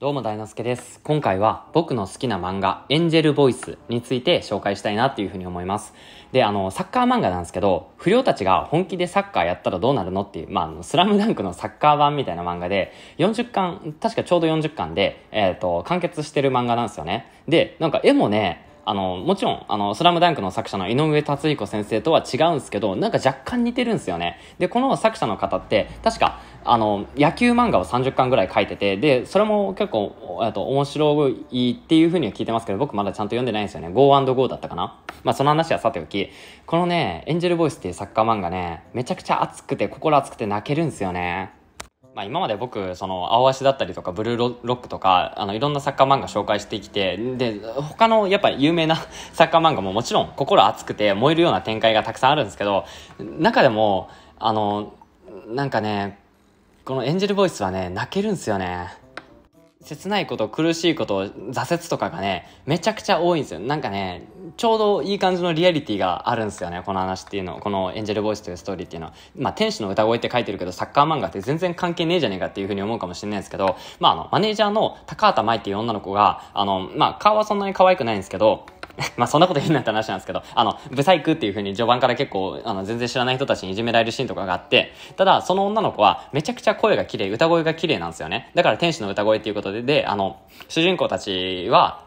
どうも大之助です。今回は僕の好きな漫画、エンジェルボイスについて紹介したいなっていうふうに思います。で、あの、サッカー漫画なんですけど、不良たちが本気でサッカーやったらどうなるのっていう、まあ、あの、スラムダンクのサッカー版みたいな漫画で、40巻、確かちょうど40巻で、えっ、ー、と、完結してる漫画なんですよね。で、なんか絵もね、あの、もちろん、あの、スラムダンクの作者の井上達彦先生とは違うんですけど、なんか若干似てるんですよね。で、この作者の方って、確か、あの、野球漫画を30巻ぐらい書いてて、で、それも結構、えっと、面白いっていうふうには聞いてますけど、僕まだちゃんと読んでないんですよね。Go&Go だったかなまあ、その話はさておき、このね、エンジェルボイスっていうサッカー漫画ね、めちゃくちゃ熱くて、心熱くて泣けるんですよね。まあ、今まで僕、その、青足だったりとか、ブルーロックとか、あの、いろんなサッカー漫画紹介してきて、で、他の、やっぱ有名な サッカー漫画ももちろん心熱くて燃えるような展開がたくさんあるんですけど、中でも、あの、なんかね、このエンジェルボイスはね、泣けるんですよね。切ないこと、苦しいこと、挫折とかがね、めちゃくちゃ多いんですよ。なんかね、ちょうどいい感じのリアリティがあるんですよね、この話っていうの。このエンジェルボイスというストーリーっていうのは。まあ、天使の歌声って書いてるけど、サッカー漫画って全然関係ねえじゃねえかっていうふうに思うかもしれないですけど、まあ、あの、マネージャーの高畑舞っていう女の子が、あの、まあ、顔はそんなに可愛くないんですけど、まあそんなこと変なって話なんですけど、あの、ブサイクっていう風に序盤から結構、あの、全然知らない人たちにいじめられるシーンとかがあって、ただ、その女の子はめちゃくちゃ声が綺麗、歌声が綺麗なんですよね。だから天使の歌声っていうことで、で、あの、主人公たちは、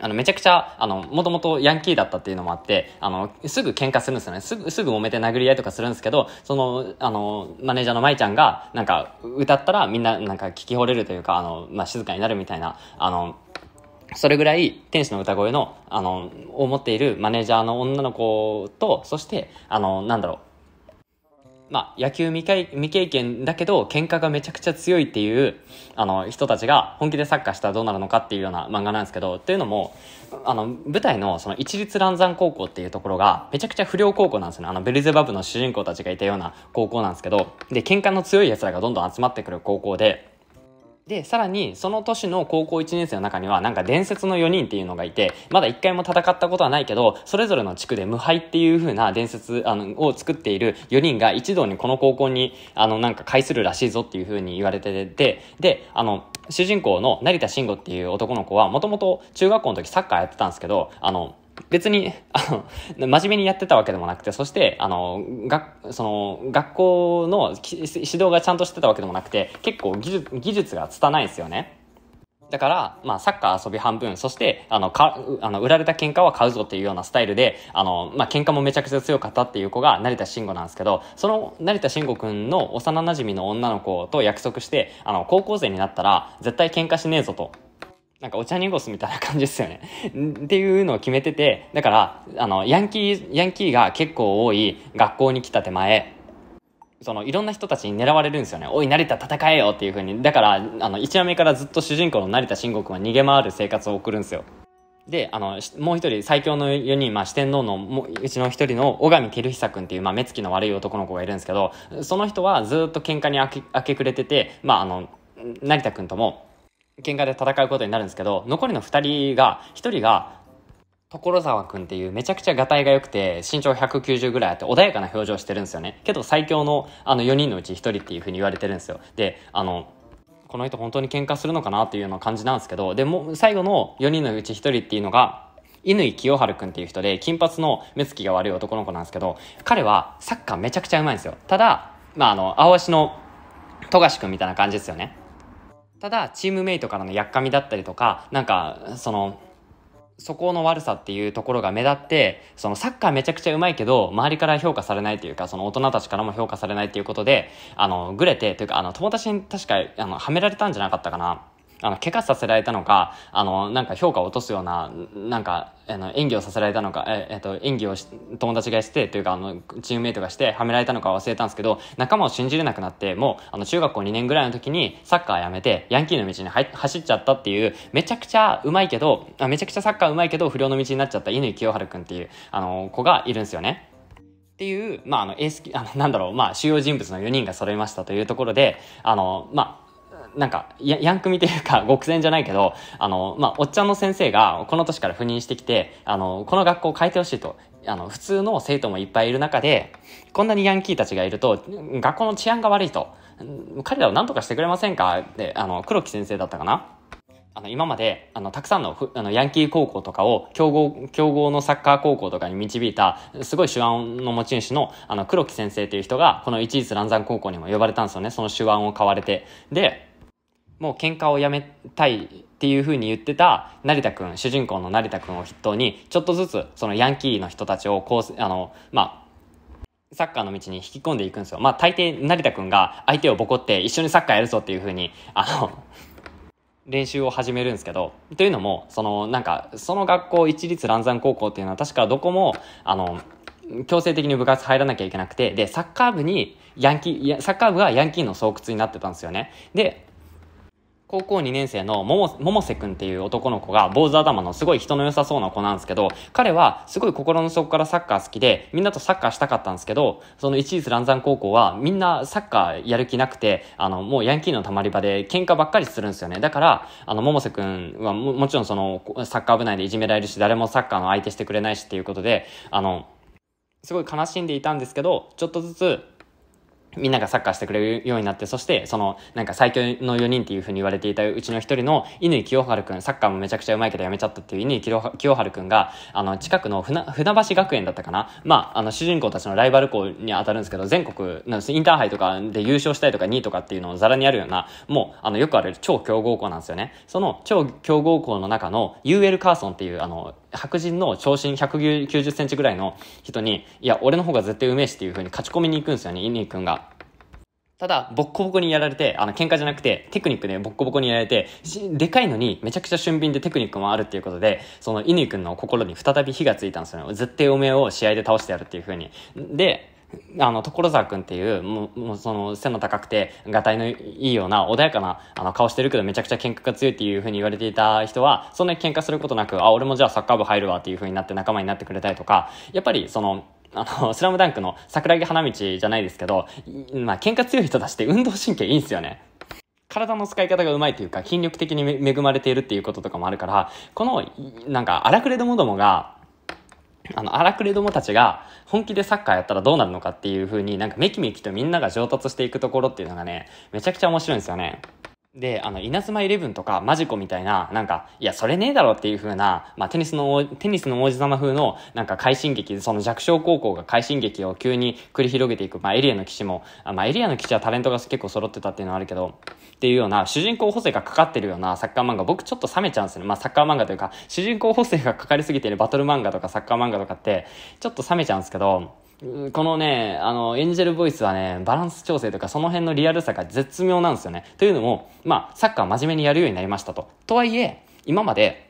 あの、めちゃくちゃ、あの、もともとヤンキーだったっていうのもあって、あの、すぐ喧嘩するんですよね。すぐ、すぐ揉めて殴り合いとかするんですけど、その、あの、マネージャーの舞ちゃんが、なんか、歌ったらみんな、なんか聞き惚れるというか、あの、まあ、静かになるみたいな、あの、それぐらい天使の歌声の、あの、を持っているマネージャーの女の子と、そして、あの、なんだろう、まあ、野球未未経験だけど、喧嘩がめちゃくちゃ強いっていう、あの、人たちが本気でサッカーしたらどうなるのかっていうような漫画なんですけど、っていうのも、あの、舞台のその一律乱山高校っていうところが、めちゃくちゃ不良高校なんですね。あの、ベルゼバブの主人公たちがいたような高校なんですけど、で、喧嘩の強い奴らがどんどん集まってくる高校で、で、さらに、その年の高校1年生の中には、なんか伝説の4人っていうのがいて、まだ1回も戦ったことはないけど、それぞれの地区で無敗っていう風な伝説あのを作っている4人が一堂にこの高校に、あの、なんか会するらしいぞっていう風に言われてて、で、あの、主人公の成田慎吾っていう男の子は、もともと中学校の時サッカーやってたんですけど、あの、別に、あの、真面目にやってたわけでもなくて、そして、あの、学、その、学校の指導がちゃんとしてたわけでもなくて、結構技術、技術が拙いんですよね。だから、まあ、サッカー遊び半分、そして、あの、か、あの、売られた喧嘩は買うぞっていうようなスタイルで、あの、まあ、喧嘩もめちゃくちゃ強かったっていう子が成田慎吾なんですけど、その成田慎吾くんの幼馴染の女の子と約束して、あの、高校生になったら、絶対喧嘩しねえぞと。なんかお茶濁すみたいな感じですよね。っていうのを決めてて、だから、あの、ヤンキー、ヤンキーが結構多い学校に来た手前、そのいろんな人たちに狙われるんですよね。おい、成田戦えよっていう風に。だから、あの、1話目からずっと主人公の成田慎吾君は逃げ回る生活を送るんですよ。で、あの、もう一人、最強の4人、まあ、四天王のもうちの一人の小上照久君っていう、まあ、目つきの悪い男の子がいるんですけど、その人はずっと喧嘩に明け明け暮れてて、まあ、あの、成田君とも喧嘩で戦うことになるんですけど、残りの2人が、1人が、所沢くんっていうめちゃくちゃがたいが良くて、身長190ぐらいあって穏やかな表情してるんですよね。けど最強のあの4人のうち1人っていうふうに言われてるんですよ。で、あの、この人本当に喧嘩するのかなっていうような感じなんですけど、で、も最後の4人のうち1人っていうのが、乾清春くんっていう人で、金髪の目つきが悪い男の子なんですけど、彼はサッカーめちゃくちゃうまいんですよ。ただ、まあ、あの、青足の富樫くんみたいな感じですよね。ただ、チームメイトからのやっかみだったりとか、なんか、その、そこの悪さっていうところが目立って、そのサッカーめちゃくちゃうまいけど、周りから評価されないというか、その大人たちからも評価されないということで、あの、ぐれて、というか、あの、友達に確か、あの、はめられたんじゃなかったかな。あの、怪我させられたのか、あの、なんか評価を落とすような、なんか、あの、演技をさせられたのか、え、えっと、演技を友達がして、というか、あの、チームメイトがして、はめられたのか忘れたんですけど、仲間を信じれなくなって、もう、あの、中学校2年ぐらいの時に、サッカーやめて、ヤンキーの道に走っちゃったっていう、めちゃくちゃうまいけど、あめちゃくちゃサッカーうまいけど、不良の道になっちゃった乾清春くんっていう、あの、子がいるんですよね。っていう、まあ、あの、エース、あの、なんだろう、まあ、主要人物の4人が揃いましたというところで、あの、まあ、なんかヤンクミというか、極戦じゃないけど、あの、まあ、おっちゃんの先生が、この年から赴任してきて、あの、この学校を変えてほしいと。あの、普通の生徒もいっぱいいる中で、こんなにヤンキーたちがいると、学校の治安が悪いと。彼らを何とかしてくれませんかで、あの、黒木先生だったかなあの、今まで、あの、たくさんの、あの、ヤンキー高校とかを、強豪、強豪のサッカー高校とかに導いた、すごい手腕の持ち主の、あの、黒木先生という人が、この一律乱山高校にも呼ばれたんですよね。その手腕を買われて。で、もう喧嘩をやめたいっていう風に言ってた成田くん、主人公の成田くんを筆頭に、ちょっとずつそのヤンキーの人たちをこう、あの、まあ、サッカーの道に引き込んでいくんですよ。まあ、大抵成田くんが相手をボコって一緒にサッカーやるぞっていう風に、あの、練習を始めるんですけど、というのも、その、なんか、その学校、一律乱山高校っていうのは確かどこも、あの、強制的に部活入らなきゃいけなくて、で、サッカー部に、ヤンキー、サッカー部がヤンキーの巣窟になってたんですよね。で、高校2年生のもも、ももせくんっていう男の子が坊主頭のすごい人の良さそうな子なんですけど、彼はすごい心の底からサッカー好きで、みんなとサッカーしたかったんですけど、その一律乱山高校はみんなサッカーやる気なくて、あの、もうヤンキーの溜まり場で喧嘩ばっかりするんですよね。だから、あの、ももせくんはももちろんその、サッカー部内でいじめられるし、誰もサッカーの相手してくれないしっていうことで、あの、すごい悲しんでいたんですけど、ちょっとずつみんながサッカーしてくれるようになって、そして、その、なんか最強の4人っていう風に言われていたうちの一人の、井清春くん、サッカーもめちゃくちゃうまいけどやめちゃったっていう井清春くんが、あの、近くの船、船橋学園だったかなまあ、あの、主人公たちのライバル校に当たるんですけど、全国、なんインターハイとかで優勝したりとか2位とかっていうのをザラにあるような、もう、あの、よくある超強豪校なんですよね。その超強豪校の中の、UL カーソンっていう、あの、白人の長身190センチぐらいの人に、いや、俺の方が絶対うめえしっていう風に勝ち込みに行くんですよね、イニ君が。ただ、ボッコボコにやられて、あの、喧嘩じゃなくて、テクニックでボッコボコにやられて、でかいのに、めちゃくちゃ俊敏でテクニックもあるっていうことで、その、乾くんの心に再び火がついたんですよね。絶対おめえを試合で倒してやるっていう風に。で、あの、所沢くんっていう、もう、もうその、背の高くて、がたいのいいような、穏やかな、あの、顔してるけど、めちゃくちゃ喧嘩が強いっていうふうに言われていた人は、そんなに喧嘩することなく、あ、俺もじゃあサッカー部入るわっていうふうになって仲間になってくれたりとか、やっぱり、その、あの、スラムダンクの桜木花道じゃないですけど、まあ、喧嘩強い人たちって運動神経いいんですよね。体の使い方がうまいというか、筋力的に恵まれているっていうこととかもあるから、この、なんか、荒くれどもどもが、あの、荒くれどもたちが本気でサッカーやったらどうなるのかっていう風になんかメキメキとみんなが上達していくところっていうのがね、めちゃくちゃ面白いんですよね。で、あの、稲妻イレブンとかマジコみたいな、なんか、いや、それねえだろっていう風な、まあ、テニスの、テニスの王子様風の、なんか快進撃、その弱小高校が快進撃を急に繰り広げていく、まあ、エリアの騎士も、まあ、エリアの騎士はタレントが結構揃ってたっていうのはあるけど、っていうような、主人公補正がかかってるようなサッカー漫画、僕ちょっと冷めちゃうんですよね。まあ、サッカー漫画というか、主人公補正がかかりすぎてるバトル漫画とかサッカー漫画とかって、ちょっと冷めちゃうんですけど、このね、あの、エンジェルボイスはね、バランス調整とかその辺のリアルさが絶妙なんですよね。というのも、まあ、サッカー真面目にやるようになりましたと。とはいえ、今まで、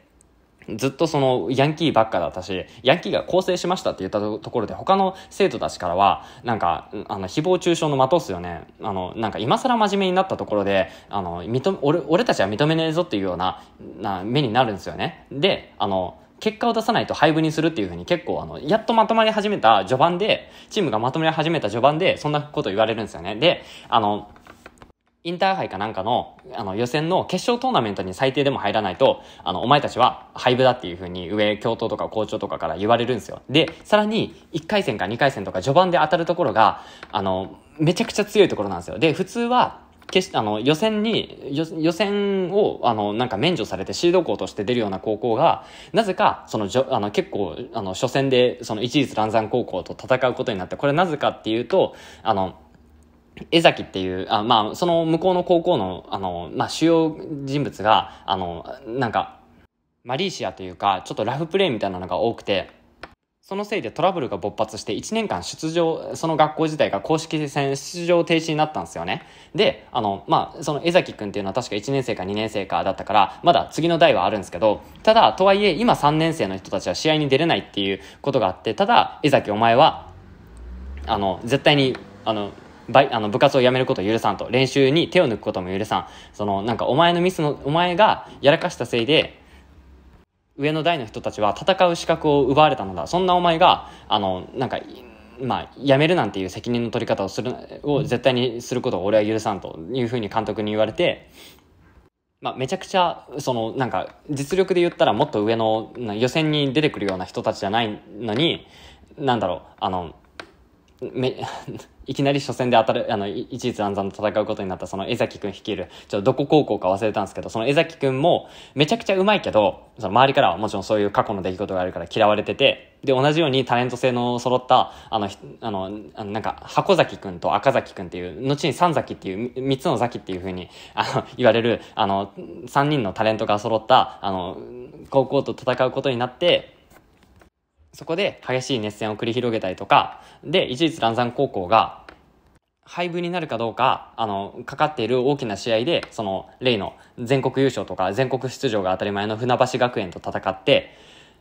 ずっとそのヤンキーばっかだったし、ヤンキーが構成しましたって言ったところで他の生徒たちからは、なんか、あの、誹謗中傷の的っすよね。あの、なんか今更真面目になったところで、あの、認め、俺、俺たちは認めねえぞっていうような、な、目になるんですよね。で、あの、結果を出さないと廃部にするっていうふうに結構あの、やっとまとまり始めた序盤で、チームがまとまり始めた序盤で、そんなこと言われるんですよね。で、あの、インターハイかなんかの、あの、予選の決勝トーナメントに最低でも入らないと、あの、お前たちは廃部だっていう風に上、教頭とか校長とかから言われるんですよ。で、さらに、1回戦か2回戦とか序盤で当たるところが、あの、めちゃくちゃ強いところなんですよ。で、普通は、決して、あの、予選に、予選を、あの、なんか免除されてシード校として出るような高校が、なぜか、その、じょあの、結構、あの、初戦で、その、一律乱山高校と戦うことになって、これなぜかっていうと、あの、江崎っていう、あまあ、その向こうの高校の、あの、まあ、主要人物が、あの、なんか、マリーシアというか、ちょっとラフプレーみたいなのが多くて、そのせいでトラブルが勃発して1年間出場、その学校自体が公式戦出場停止になったんですよね。で、あの、まあ、その江崎くんっていうのは確か1年生か2年生かだったから、まだ次の代はあるんですけど、ただ、とはいえ今3年生の人たちは試合に出れないっていうことがあって、ただ、江崎お前は、あの、絶対に、あの、あの部活を辞めることを許さんと、練習に手を抜くことも許さん。その、なんかお前のミスの、お前がやらかしたせいで、上の代の人たちは戦う資格を奪われたのだ。そんなお前が、あの、なんか、まあ、辞めるなんていう責任の取り方をする、を絶対にすることを俺は許さんというふうに監督に言われて、まあ、めちゃくちゃ、その、なんか、実力で言ったらもっと上の予選に出てくるような人たちじゃないのに、なんだろう、あの、め いきなり初戦で当たるあのいちいち暗算と戦うことになったその江崎君率いるちょっとどこ高校か忘れたんですけどその江崎君もめちゃくちゃうまいけどその周りからはもちろんそういう過去の出来事があるから嫌われててで同じようにタレント性の揃ったあのあのなんか箱崎君と赤崎君っていう後に三崎っていう三つの崎っていうふうにあの言われるあの3人のタレントが揃ったあの高校と戦うことになって。そこで激しい熱戦を繰り広げたりとか、で、一律乱山高校が、廃部になるかどうか、あの、かかっている大きな試合で、その、例の全国優勝とか、全国出場が当たり前の船橋学園と戦って、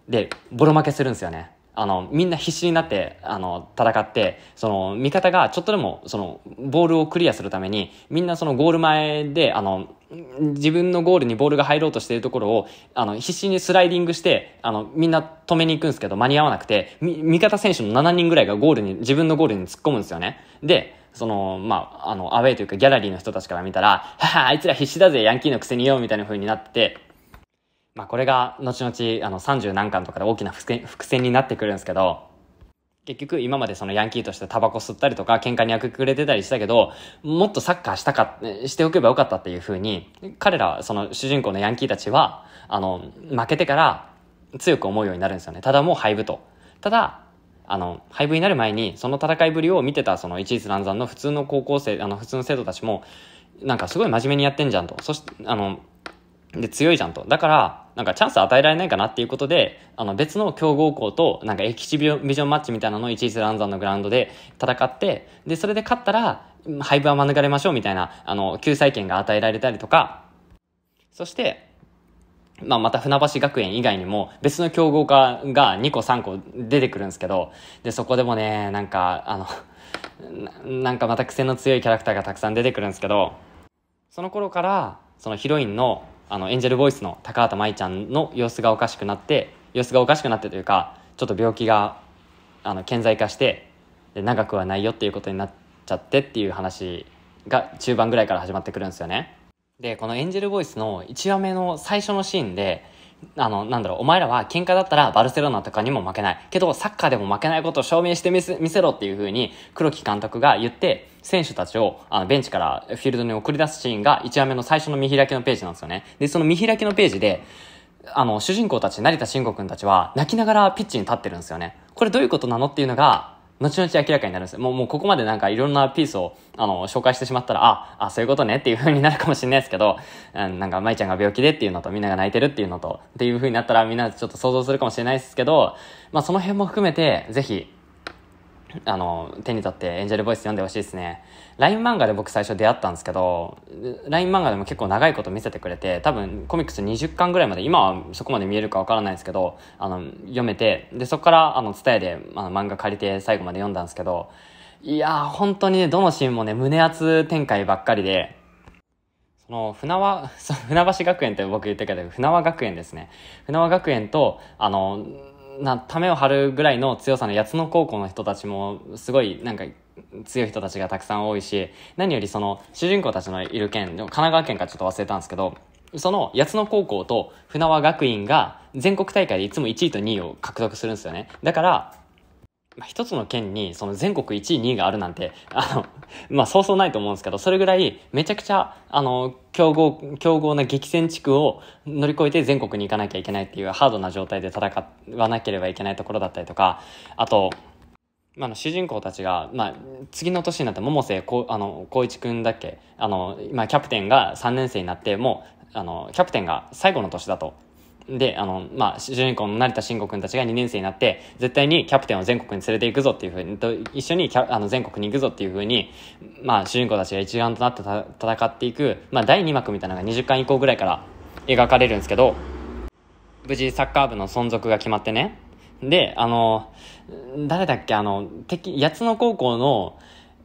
で、ボロ負けするんですよね。あの、みんな必死になって、あの、戦って、その、味方がちょっとでも、その、ボールをクリアするために、みんなそのゴール前で、あの、自分のゴールにボールが入ろうとしているところを、あの、必死にスライディングして、あの、みんな止めに行くんですけど、間に合わなくて、味方選手の7人ぐらいがゴールに、自分のゴールに突っ込むんですよね。で、その、まあ、あの、アウェイというかギャラリーの人たちから見たら、はあいつら必死だぜ、ヤンキーのくせによ、みたいな風になってて、まあ、これが後々あの30何巻とかで大きな伏線になってくるんですけど、結局今までそのヤンキーとしてタバコ吸ったりとか喧嘩に明け暮れてたりしたけど、もっとサッカーしたか、しておけばよかったっていうふうに、彼ら、その主人公のヤンキーたちは、あの、負けてから強く思うようになるんですよね。ただもう廃部と。ただ、あの、廃部になる前に、その戦いぶりを見てた、その一律乱山の普通の高校生、あの、普通の生徒たちも、なんかすごい真面目にやってんじゃんと。そして、あの、で、強いじゃんと。だから、なんかチャンス与えられないかなっていうことで、あの別の強豪校と、なんかエキシビジョンマッチみたいなのを一律乱山のグラウンドで戦って、で、それで勝ったら、廃部は免れましょうみたいな、あの、救済権が与えられたりとか、そして、まあ、また船橋学園以外にも別の競合家が2個3個出てくるんですけど、で、そこでもね、なんか、あの、なんかまた癖の強いキャラクターがたくさん出てくるんですけど、その頃から、そのヒロインのあのエンジェルボイスの高畑舞ちゃんの様子がおかしくなって様子がおかしくなってというかちょっと病気があの顕在化してで長くはないよっていうことになっちゃってっていう話が中盤ぐらいから始まってくるんですよね。でこの「エンジェルボイス」の1話目の最初のシーンであの、なんだろう、お前らは喧嘩だったらバルセロナとかにも負けない。けど、サッカーでも負けないことを証明してみせ見せろっていう風に、黒木監督が言って、選手たちをあのベンチからフィールドに送り出すシーンが1話目の最初の見開きのページなんですよね。で、その見開きのページで、あの、主人公たち、成田慎吾君たちは泣きながらピッチに立ってるんですよね。これどういうことなのっていうのが、後々明らかになるんですもう、もうここまでなんかいろんなピースを、あの、紹介してしまったら、あ、あ、そういうことねっていう風になるかもしれないですけど、うん、なんか、舞ちゃんが病気でっていうのと、みんなが泣いてるっていうのと、っていう風になったら、みんなちょっと想像するかもしれないですけど、まあ、その辺も含めて、ぜひ、あの、手に取ってエンジェルボイス読んでほしいですね。LINE 漫画で僕最初出会ったんですけど、LINE 漫画でも結構長いこと見せてくれて、多分コミックス20巻ぐらいまで、今はそこまで見えるかわからないですけど、あの、読めて、で、そこからあの、伝えであの漫画借りて最後まで読んだんですけど、いや本当にね、どのシーンもね、胸熱展開ばっかりで、その、船和、船橋学園って僕言ったけど、船和学園ですね。船和学園と、あの、な、ためを張るぐらいの強さの八野高校の人たちも、すごい、なんか、強い人たちがたくさん多いし、何よりその、主人公たちのいる県、神奈川県かちょっと忘れたんですけど、その八野高校と船和学院が全国大会でいつも1位と2位を獲得するんですよね。だから、まあ、一つの県にその全国1位、2位があるなんて、あの、まあ、そうそうないと思うんですけど、それぐらいめちゃくちゃ、あの、強豪、強豪な激戦地区を乗り越えて全国に行かなきゃいけないっていうハードな状態で戦わなければいけないところだったりとか、あと、まあ、主人公たちが、まあ、次の年になって百瀬浩一君だっけあの、今キャプテンが3年生になってもうあのキャプテンが最後の年だとで、あの、まあ、主人公の成田慎吾君たちが2年生になって、絶対にキャプテンを全国に連れて行くぞっていうふうに、と一緒にキャあの全国に行くぞっていうふうに、まあ、主人公たちが一丸となって戦っていく、まあ、第2幕みたいなのが20巻以降ぐらいから描かれるんですけど、無事サッカー部の存続が決まってね。で、あの、誰だっけ、あの、敵、八野高校の、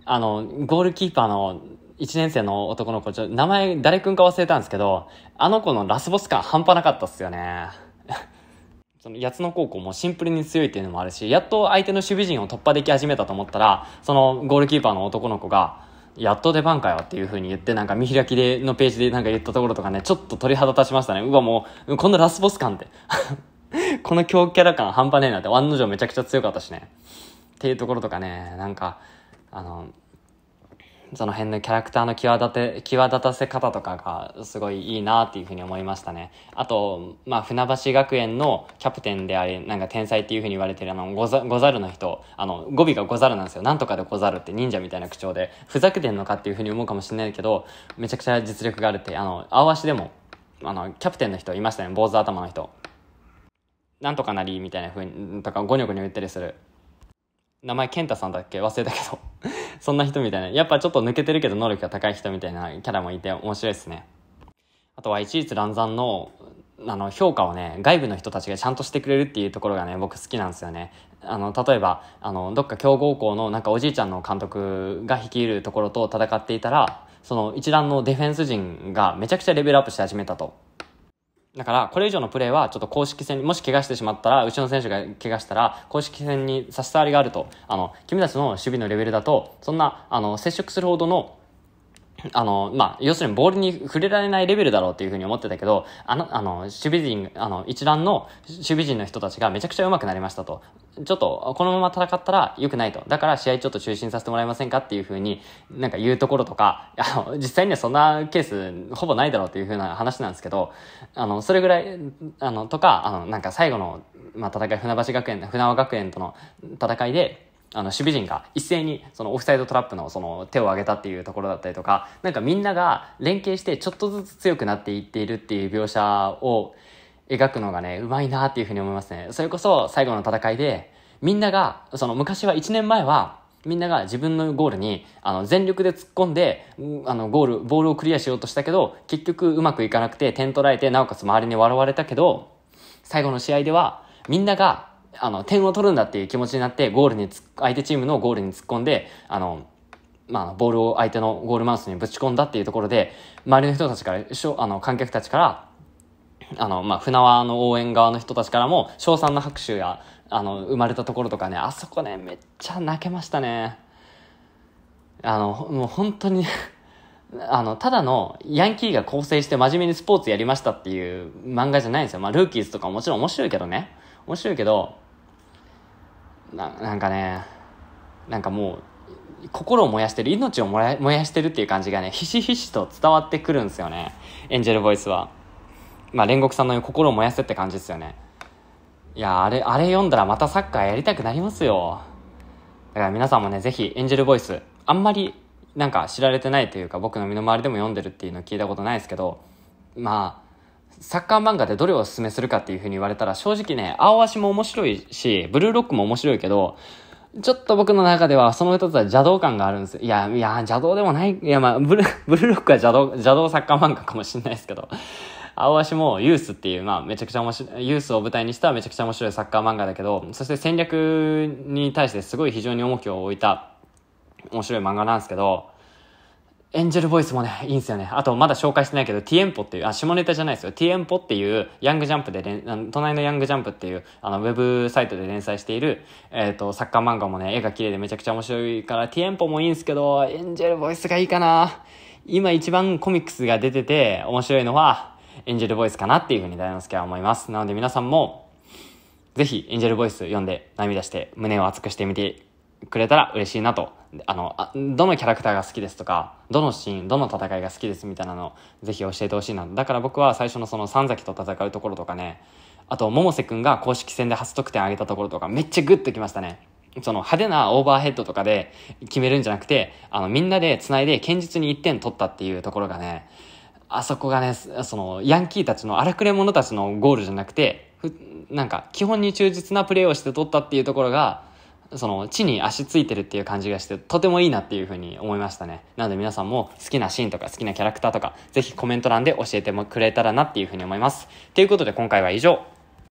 あの、ゴールキーパーの、1年生の男の子、ちょ、名前誰くんか忘れたんですけど、あの子のラスボス感半端なかったっすよね。その、八つの高校もシンプルに強いっていうのもあるし、やっと相手の守備陣を突破でき始めたと思ったら、そのゴールキーパーの男の子が、やっと出番かよっていう風に言って、なんか見開きで、のページでなんか言ったところとかね、ちょっと鳥肌立ちましたね。うわ、もう、このラスボス感って。この強キャラ感半端ねえなって、案の定めちゃくちゃ強かったしね。っていうところとかね、なんか、あの、その辺のキャラクターの際立て、際立たせ方とかがすごいいいなっていうふうに思いましたね。あと、まあ、船橋学園のキャプテンであり、なんか天才っていうふうに言われてるあの、ござ、ござるの人、あの、語尾がござるなんですよ。なんとかでござるって忍者みたいな口調で、ふざけてんのかっていうふうに思うかもしれないけど、めちゃくちゃ実力があるって、あの、青足でも、あの、キャプテンの人いましたね。坊主頭の人。なんとかなりみたいなふうに、とか、ごにょごにょ言ったりする。名前健太さんだっけ忘れたけど そんな人みたいな。やっぱちょっと抜けてるけど能力が高い人みたいなキャラもいて面白いですね。あとは一律乱算の、あの、評価をね、外部の人たちがちゃんとしてくれるっていうところがね、僕好きなんですよね。あの、例えば、あの、どっか強豪校のなんかおじいちゃんの監督が率いるところと戦っていたら、その一覧のディフェンス陣がめちゃくちゃレベルアップし始めたと。だから、これ以上のプレーは、ちょっと公式戦に、もし怪我してしまったら、うちの選手が怪我したら、公式戦に差し障りがあると、あの、君たちの守備のレベルだと、そんな、あの、接触するほどの、あの、まあ、要するにボールに触れられないレベルだろうっていうふうに思ってたけど、あの、あの、守備陣、あの、一覧の守備陣の人たちがめちゃくちゃ上手くなりましたと。ちょっとこのまま戦ったら良くないと。だから試合ちょっと中心させてもらえませんかっていうふうになんか言うところとか、あの、実際にはそんなケースほぼないだろうっていうふうな話なんですけど、あの、それぐらい、あの、とか、あの、なんか最後の、まあ、戦い、船橋学園、船尾学園との戦いで、あの、守備陣が一斉に、そのオフサイドトラップのその手を挙げたっていうところだったりとか、なんかみんなが連携してちょっとずつ強くなっていっているっていう描写を、描くのがね、うまいなっていうふうに思いますね。それこそ最後の戦いで、みんなが、その昔は1年前は、みんなが自分のゴールに、あの、全力で突っ込んで、あの、ゴール、ボールをクリアしようとしたけど、結局うまくいかなくて点取られて、なおかつ周りに笑われたけど、最後の試合では、みんなが、あの、点を取るんだっていう気持ちになって、ゴールに相手チームのゴールに突っ込んで、あの、まあ、ボールを相手のゴールマウスにぶち込んだっていうところで、周りの人たちから、あの、観客たちから、あの、まあ、船輪の応援側の人たちからも、称賛の拍手や、あの、生まれたところとかね、あそこね、めっちゃ泣けましたね。あの、もう本当に あの、ただのヤンキーが構成して真面目にスポーツやりましたっていう漫画じゃないんですよ。まあ、ルーキーズとかもちろん面白いけどね。面白いけど、な、なんかね、なんかもう、心を燃やしてる、命を燃やしてるっていう感じがね、ひしひしと伝わってくるんですよね。エンジェルボイスは。まあ、煉獄さんの心を燃やせって感じですよね。いや、あれ、あれ読んだらまたサッカーやりたくなりますよ。だから皆さんもね、ぜひ、エンジェルボイス、あんまり、なんか知られてないというか、僕の身の回りでも読んでるっていうの聞いたことないですけど、まあ、サッカー漫画でどれをおすすめするかっていうふうに言われたら、正直ね、青足も面白いし、ブルーロックも面白いけど、ちょっと僕の中ではその一つは邪道感があるんですいや、いや、邪道でもない。いや、まあ、ブル、ブルーロックは邪道、邪道サッカー漫画かもしれないですけど。青足もユースっていう、まあ、めちゃくちゃ面白い、ユースを舞台にしためちゃくちゃ面白いサッカー漫画だけど、そして戦略に対してすごい非常に重きを置いた面白い漫画なんですけど、エンジェルボイスもね、いいんですよね。あと、まだ紹介してないけど、ティエンポっていう、あ、下ネタじゃないですよ。ティエンポっていう、ヤングジャンプで、隣のヤングジャンプっていう、あの、ウェブサイトで連載している、えっ、ー、と、サッカー漫画もね、絵が綺麗でめちゃくちゃ面白いから、ティエンポもいいんですけど、エンジェルボイスがいいかな。今一番コミックスが出てて、面白いのは、エンジェルボイスかなっていうふうに大之助は思います。なので皆さんも、ぜひエンジェルボイス読んで涙して胸を熱くしてみてくれたら嬉しいなと。あのあ、どのキャラクターが好きですとか、どのシーン、どの戦いが好きですみたいなの、ぜひ教えてほしいな。だから僕は最初のその三崎と戦うところとかね、あと、百瀬くんが公式戦で初得点上げたところとか、めっちゃグッときましたね。その派手なオーバーヘッドとかで決めるんじゃなくて、あの、みんなで繋いで堅実に1点取ったっていうところがね、あそこがね、その、ヤンキーたちの荒くれ者たちのゴールじゃなくて、なんか、基本に忠実なプレーをして取ったっていうところが、その、地に足ついてるっていう感じがして、とてもいいなっていうふうに思いましたね。なので皆さんも好きなシーンとか好きなキャラクターとか、ぜひコメント欄で教えてもくれたらなっていうふうに思います。ということで今回は以上。